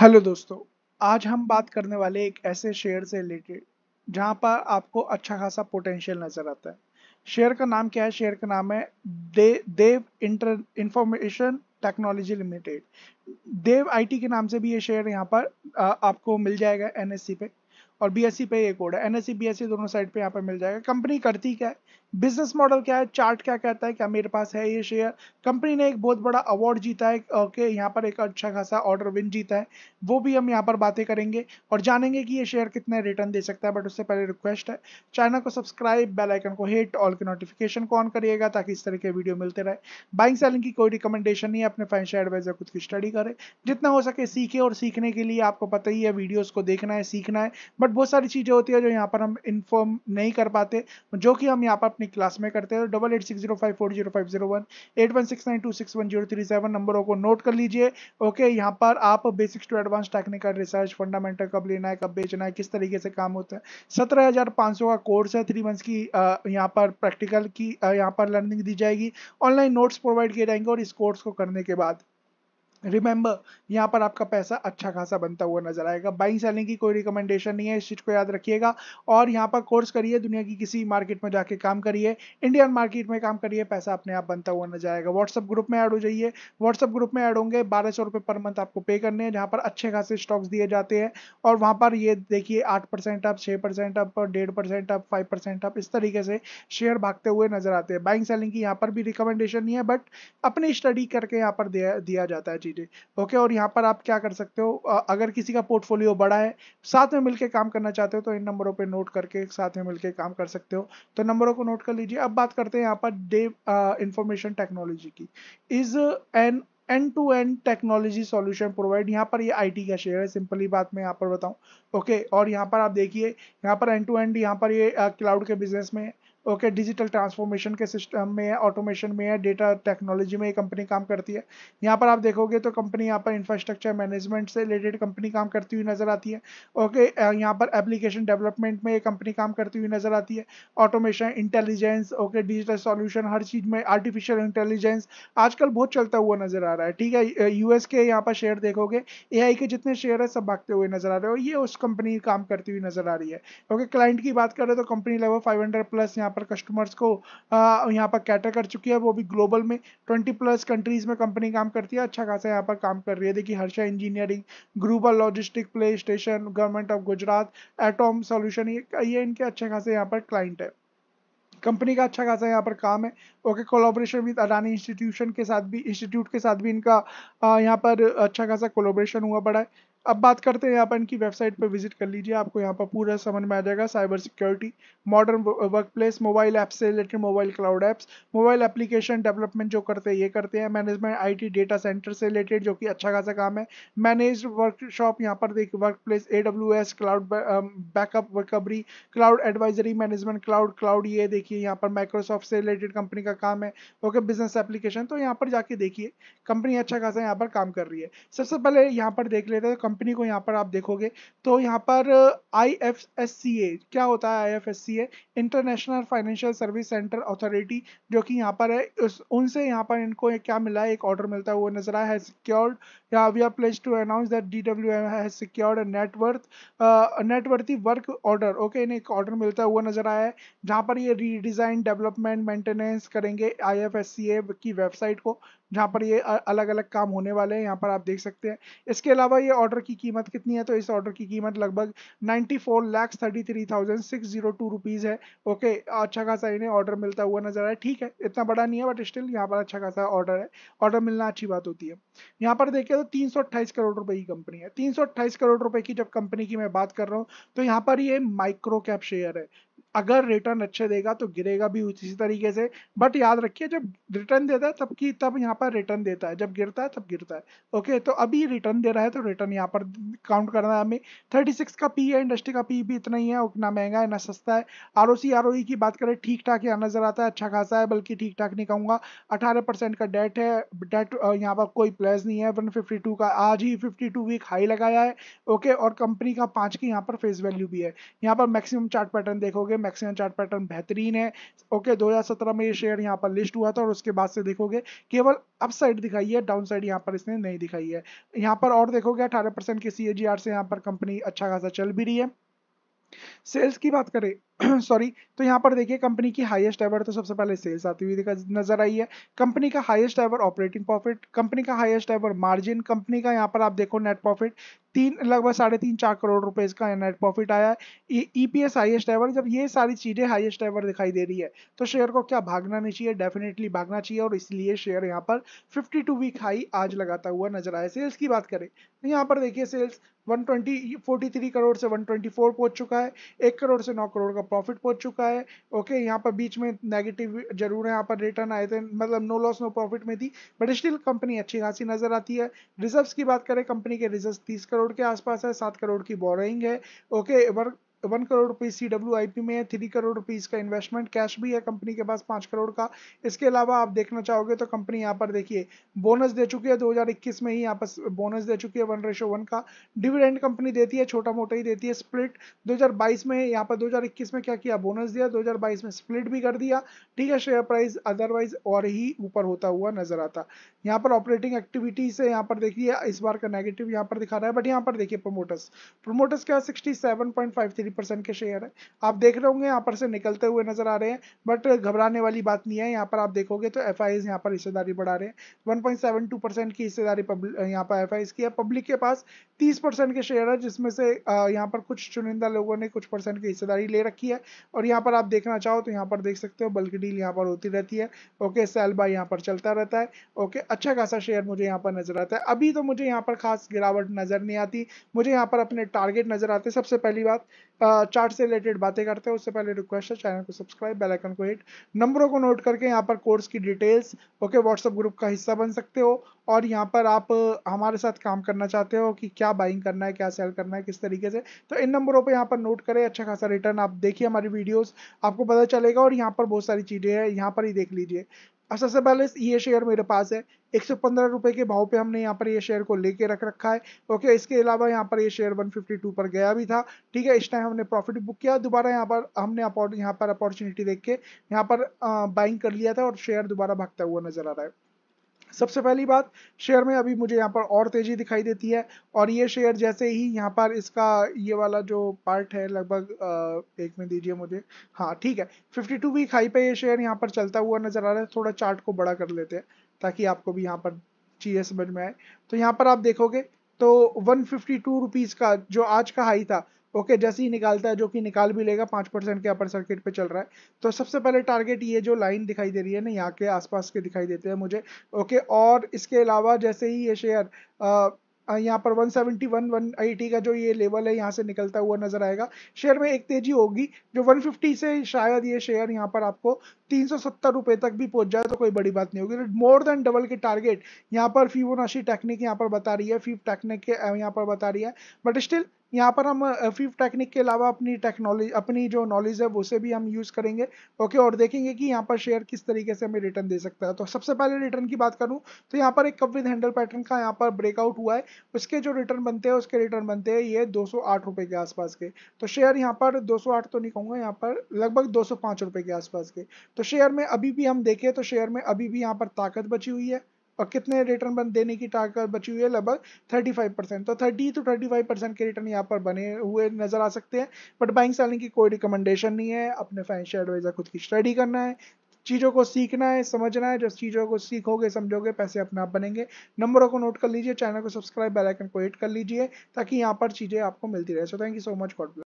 hello दोस्तों आज हम बात करने वाले एक ऐसे शेयर से रिलेटेड जहां पर आपको अच्छा खासा पोटेंशियल नजर आता है शेयर का नाम क्या है शेयर का नाम है दे, Dev inter information technology limited Dev IT के नाम से भी ये शेयर यहाँ पर आ, आपको मिल जाएगा एनएससी पे और बीएससी पे ये कोड है एनएससी बीएससी दोनों साइड पे यहाँ पर मिल जाएगा कंपनी करती क्या है बिजनेस मॉडल क्या है चार्ट क्या कहता है क्या मेरे पास है ये शेयर कंपनी ने एक बहुत बड़ा अवार्ड जीता है ओके यहाँ पर एक अच्छा खासा ऑर्डर विन जीता है वो भी हम यहाँ पर बातें करेंगे और जानेंगे कि ये शेयर कितने रिटर्न दे सकता है बट उससे पहले रिक्वेस्ट है चैनल को सब्सक्राइब बेल आइकन को हिट ऑल के नोटिफिकेशन को ऑन करिएगा ताकि इस तरह के वीडियो मिलते रहे बाइंग सेलिंग की कोई रिकमेंडेशन नहीं है अपने फाइनेंशियल एडवाइजर खुद की स्टडी करें जितना हो सके सीखे और सीखने के लिए आपको पता ही है वीडियोज़ को देखना है सीखना है बट बहुत सारी चीज़ें होती है जो यहाँ पर हम इन्फॉर्म नहीं कर पाते जो कि हम यहाँ पर अपनी क्लास में करते हैं double eight six zero five four zero five zero one eight one six nine two six one zero three seven नंबरों को नोट कर लीजिए ओके यहाँ पर आप basics to advance technical research fundamental कब लेना है कब बेचना है किस तरीके से काम होता है सत्रह हज़ार पाँच सौ का कोर्स है थ्री मंथ्स की यहाँ पर प्रैक्टिकल की यहाँ पर लर्निंग दी जाएगी ऑनलाइन नोट्स प्रोवाइड किए जाएंगे और इस कोर्स को करने के बाद रिमेंबर यहाँ पर आपका पैसा अच्छा खासा बनता हुआ नजर आएगा बाइंग सेलिंग की कोई रिकमेंडेशन नहीं है इस चीज़ को याद रखिएगा और यहाँ पर कोर्स करिए दुनिया की किसी मार्केट में जाके काम करिए इंडियन मार्केट में काम करिए पैसा अपने आप बनता हुआ नजर आएगा व्हाट्सअप ग्रुप में ऐड हो जाइए व्हाट्सअप ग्रुप में ऐड होंगे बारह सौ पर मंथ आपको पे करने हैं जहाँ पर अच्छे खासे स्टॉक्स दिए जाते हैं और वहाँ पर ये देखिए आठ परसेंट अप छः परसेंट अप डेढ़ percent up five percent up इस तरीके से शेयर भागते हुए नजर आते हैं बाइंग सेलिंग की यहाँ पर भी रिकमेंडेशन नहीं है बट अपनी स्टडी करके यहाँ पर दिया जाता है चीज़ें ओके और यहाँ पर आप क्या कर सकते हो अगर किसी का पोर्टफोलियो बड़ा है साथ में मिलकर काम करना चाहते हो तो इन नंबरों पर नोट करके साथ में मिलकर काम कर सकते हो तो नंबरों को नोट कर लीजिए अब बात करते हैं यहाँ पर डे इंफॉर्मेशन टेक्नोलॉजी की is an end to end technology solution provide यहाँ पर ये आईटी का शेयर है सिंपली बात मैं यहाँ पर बताऊँ ओके okay, और यहाँ पर आप देखिए यहाँ पर एंड टू एंड यहाँ पर ये क्लाउड के बिजनेस में ओके डिजिटल ट्रांसफॉर्मेशन के सिस्टम में ऑटोमेशन में है डेटा टेक्नोलॉजी में ये कंपनी काम करती है यहाँ पर आप देखोगे तो कंपनी यहाँ पर इंफ्रास्ट्रक्चर मैनेजमेंट से रिलेटेड कंपनी काम करती हुई नज़र आती है ओके okay, यहाँ पर एप्लीकेशन डेवलपमेंट में ये कंपनी काम करती हुई नज़र आती है automation intelligence okay digital solution हर चीज़ में आर्टिफिशियल इंटेलिजेंस आजकल बहुत चलता हुआ नज़र आ रहा है ठीक है यूएस के यहाँ पर शेयर देखोगे ए के जितने शेयर है सब भागते हुए नज़र आ रहे हो ये उस कंपनी काम करती हुई नज़र आ रही है ओके क्लाइंट की बात करें तो कंपनी लगभग फाइव प्लस यहाँ यहाँ पर कस्टमर्स को यहाँ पर कैटर कर चुकी है वो भी ग्लोबल में ट्वेंटी प्लस कंट्रीज में कंपनी काम करती है अच्छा खासा यहाँ पर काम कर रही है देखिए हर्षा इंजीनियरिंग ग्रूबल logistic play station government of Gujarat atom solution ये इनके अच्छे खासे यहाँ पर क्लाइंट है कंपनी का अच्छा खासा यहाँ पर काम है okay collaboration with Adani institution के साथ भी इंस्टीट्यूट के साथ भी इनका यहाँ पर अच्छा खासा कोलाब्रेशन हुआ बड़ा है अब बात करते हैं आप इनकी वेबसाइट पर विजिट कर लीजिए आपको यहाँ पर पूरा समझ में आ जाएगा cyber security modern work place mobile app से related mobile cloud apps mobile application development जो करते हैं ये करते हैं मैनेजमेंट आईटी डेटा सेंटर से रिलेटेड जो कि अच्छा खासा काम है मैनेज वर्कशॉप यहाँ पर देखिए work place a cloud backup recovery cloud advisory management cloud cloud ये देखिए यहाँ पर माइक्रोसॉफ्ट से रिलेटेड कंपनी का काम है ओके बिजनेस एप्लीकेशन तो यहाँ पर जाके देखिए कंपनी अच्छा खासा यहाँ पर काम कर रही है सबसे पहले यहाँ पर देख लेते हैं कंपनी को यहाँ पर आप देखोगे तो यहाँ पर आई एफ एस सी ए क्या होता है I F S C A international financial service centre authority जो कि यहाँ पर है उस उनसे यहाँ पर इनको क्या मिला है एक ऑर्डर मिलता है वो नजर आया है सिक्योर्ड या we are pleased to announce that D W M है secured net worth noteworthy work order okay इन्हें एक ऑर्डर मिलता है वो नजर आया है जहाँ पर ये रीडिज़ाइन डेवलपमेंट मेंटेनेंस करेंगे आई एफ एस सी ए की वेबसाइट को जहाँ पर ये अलग अलग काम होने वाले हैं यहाँ पर आप देख सकते हैं इसके अलावा ये ऑर्डर की कीमत कितनी है तो इस ऑर्डर की कीमत लगभग ninety four lakhs thirty three thousand six zero two rupees है ओके अच्छा खासा इन्हें ऑर्डर मिलता हुआ नजर आया ठीक है इतना बड़ा नहीं है बट स्टिल यहाँ पर अच्छा खासा ऑर्डर है ऑर्डर मिलना अच्छी बात होती है यहाँ पर देखिए तो तीन करोड़ रुपए की कंपनी है तीन करोड़ रुपए की जब कंपनी की मैं बात कर रहा हूँ तो यहाँ पर ये माइक्रो कैप शेयर है अगर रिटर्न अच्छे देगा तो गिरेगा भी उसी तरीके से बट याद रखिए जब रिटर्न देता है तब की तब यहाँ पर रिटर्न देता है जब गिरता है तब गिरता है ओके तो अभी रिटर्न दे रहा है तो रिटर्न यहाँ पर काउंट करना है हमें थर्टी सिक्स का पी है इंडस्ट्री का पी भी इतना ही है ना महंगा है ना सस्ता है R O C R O ई की बात करें ठीक ठाक यहाँ नजर आता है अच्छा खासा है बल्कि ठीक ठाक नहीं कहूँगा अठारह परसेंट का डेट है डेट यहाँ पर कोई प्लेस नहीं है वन फिफ्टी टू का आज ही फिफ्टी टू वीक हाई लगाया है ओके और कंपनी का पाँच की यहाँ पर फेस वैल्यू भी है यहाँ पर मैक्सिमम चार्ट पैटर्न देखोगे मैक्सिमम चार्ट पैटर्न बेहतरीन है ओके 2017 में ये शेयर यहाँ पर लिस्ट हुआ था और उसके बाद से देखोगे केवल अप साइड दिखाई है डाउन साइड यहाँ पर इसने नहीं दिखाई है यहाँ पर और देखोगे अठारह परसेंट के सी से यहाँ पर कंपनी अच्छा खासा चल भी रही है सेल्स की बात करें सॉरी तो यहाँ पर देखिए कंपनी की हाईएस्ट एवर तो सबसे पहले सेल्स आती हुई नजर आई है कंपनी का highest ever operating profit company का हाईएस्ट एवर मार्जिन कंपनी का यहाँ पर आप देखो नेट प्रॉफिट तीन लगभग साढ़े तीन चार करोड़ रुपए इसका नेट प्रॉफिट आया है E P S highest ever जब ये सारी चीज़ें हाइएस्ट एवर दिखाई दे रही है तो शेयर को क्या भागना नहीं चाहिए डेफिनेटली भागना चाहिए और इसलिए शेयर यहाँ पर 52 वीक हाई आज लगाता हुआ नजर आया सेल्स की बात करें तो यहाँ पर देखिए सेल्स 120 43 करोड़ से 124 पहुंच चुका है एक करोड़ से नौ करोड़ का प्रॉफिट पहुंच चुका है ओके यहाँ पर बीच में नेगेटिव जरूर है यहाँ पर रिटर्न आए थे मतलब नो लॉस नो प्रॉफिट में थी बट स्टिल कंपनी अच्छी खासी नजर आती है रिजर्व्स की बात करें कंपनी के रिजर्व तीस करोड़ के आसपास है सात करोड़ की बोरोइंग है okay work one crore rupees C W I P में है थ्री करोड़ रुपीज का इन्वेस्टमेंट कैश भी है कंपनी के पास पाँच करोड़ का इसके अलावा आप देखना चाहोगे तो कंपनी यहाँ पर देखिए बोनस दे चुकी है दो हजार इक्कीस में ही यहाँ पर बोनस दे चुकी है वन रेशो वन का डिविडेंड कंपनी देती है छोटा मोटा ही देती है स्प्लिट दो हजार बाईस में यहाँ पर दो हजार इक्कीस में क्या किया बोनस दिया दो हजार बाईस में स्प्लिट भी कर दिया ठीक है शेयर प्राइस अदरवाइज और ही ऊपर होता हुआ नजर आता यहाँ पर ऑपरेटिंग एक्टिविटी से यहाँ पर देखिए इस बार का नेगेटिव यहाँ पर दिखा रहा है बट यहाँ पर देखिए प्रोमोटर्स प्रोमोटर्स क्या sixty seven point five three three percent के शेयर है आप देख रहे होंगे यहाँ पर से निकलते हुए नजर आ रहे हैं बट घबराने वाली बात नहीं है यहाँ पर आप देखोगे तो एफ आई यहाँ पर हिस्सेदारी बढ़ा रहे हैं वन की हिस्सेदारी यहाँ पर एफ की है पब्लिक के पास तीस के शेयर है जिसमें से यहाँ पर कुछ चुनिंदा लोगों ने कुछ परसेंट की हिस्सेदारी ले रखी है और यहाँ पर आप देखना चाहो तो यहाँ पर देख सकते हो बल्कि डील यहाँ पर होती रहती है ओके सेल बाय यहाँ पर चलता रहता है ओके अच्छा खासा शेयर मुझे यहाँ पर नजर आता है अभी तो मुझे यहाँ पर खास गिरावट नजर नहीं आती मुझे यहाँ पर अपने टारगेट नजर आते सबसे पहली बात चार्ट से रिलेटेड बातें करते हैं उससे पहले रिक्वेस्ट है चैनल को सब्सक्राइब बेल आइकन को हिट नंबरों को नोट करके यहाँ पर कोर्स की डिटेल्स ओके व्हाट्सअप ग्रुप का हिस्सा बन सकते हो और यहाँ पर आप हमारे साथ काम करना चाहते हो कि क्या बाइंग करना है क्या सेल करना है किस तरीके से तो इन नंबरों पर यहाँ पर नोट करें अच्छा खासा रिटर्न आप देखिए हमारी वीडियोज़ आपको पता चलेगा और यहाँ पर बहुत सारी चीज़ें हैं यहाँ पर ही देख लीजिए अच्छा सबसे पहले ये शेयर मेरे पास है एक सौ पंद्रह रुपए के भाव पे हमने यहाँ पर ये शेयर को लेके रख रखा है ओके इसके अलावा यहाँ पर ये शेयर 152 पर गया भी था ठीक है इस टाइम हमने प्रॉफिट बुक किया दोबारा यहाँ पर हमने यहाँ पर अपॉर्चुनिटी देख के यहाँ पर बाइंग कर लिया था और शेयर दोबारा भागता हुआ नजर आ रहा है सबसे पहली बात शेयर में अभी मुझे यहाँ पर और तेज़ी दिखाई देती है और ये शेयर जैसे ही यहाँ पर इसका ये वाला जो पार्ट है लगभग एक में दीजिए मुझे हाँ ठीक है 52 वीक हाई पे ये शेयर यहाँ पर चलता हुआ नज़र आ रहा है थोड़ा चार्ट को बड़ा कर लेते हैं ताकि आपको भी यहाँ पर चीज़ें समझ में आए तो यहाँ पर आप देखोगे तो वन फिफ्टी का जो आज का हाई था ओके okay, जैसे ही निकालता है जो कि निकाल भी लेगा पाँच परसेंट के अपर सर्किट पे चल रहा है तो सबसे पहले टारगेट ये जो लाइन दिखाई दे रही है ना यहाँ के आसपास के दिखाई देते हैं मुझे ओके okay, और इसके अलावा जैसे ही ये शेयर यहाँ पर 171 180 का जो ये लेवल है यहाँ से निकलता हुआ नजर आएगा शेयर में एक तेजी होगी जो 150 से शायद ये शेयर यहाँ पर आपको तीन रुपए तक भी पहुंच जाए तो कोई बड़ी बात नहीं होगी मोर देन डबल के टारगेट यहाँ पर फीवोनाशी टेक्निक यहाँ पर बता रही है फीव टेक्निक के यहाँ पर बता रही है बट स्टिल यहाँ पर हम एफीव टेक्निक के अलावा अपनी टेक्नोलॉजी अपनी जो नॉलेज है उसे भी हम यूज़ करेंगे ओके और देखेंगे कि यहाँ पर शेयर किस तरीके से हमें रिटर्न दे सकता है तो सबसे पहले रिटर्न की बात करूँ तो यहाँ पर एक कप विद हैंडल पैटर्न का यहाँ पर ब्रेकआउट हुआ है उसके जो रिटर्न बनते हैं उसके रिटर्न बनते हैं ये दो सौ के आसपास के तो शेयर यहाँ पर दो तो नहीं कहूँगा यहाँ पर लगभग दो रुपए के आसपास के तो शेयर में अभी भी हम देखें तो शेयर में अभी भी यहाँ पर ताकत बची हुई है और कितने रिटर्न बन देने की टारगेट बची हुई है लगभग 35 परसेंट तो 30 थर्टी 35 परसेंट के रिटर्न यहाँ पर बने हुए नजर आ सकते हैं बट बाइंग सेलिंग की कोई रिकमेंडेशन नहीं है अपने फाइनेंशियल एडवाइजर खुद की स्टडी करना है चीज़ों को सीखना है समझना है जब चीज़ों को सीखोगे समझोगे पैसे अपने आप बनेंगे नंबरों को नोट कर लीजिए चैनल को सब्सक्राइब बेल आइकन को हिट कर लीजिए ताकि यहाँ पर चीज़ें आपको मिलती रहे so thank you so much God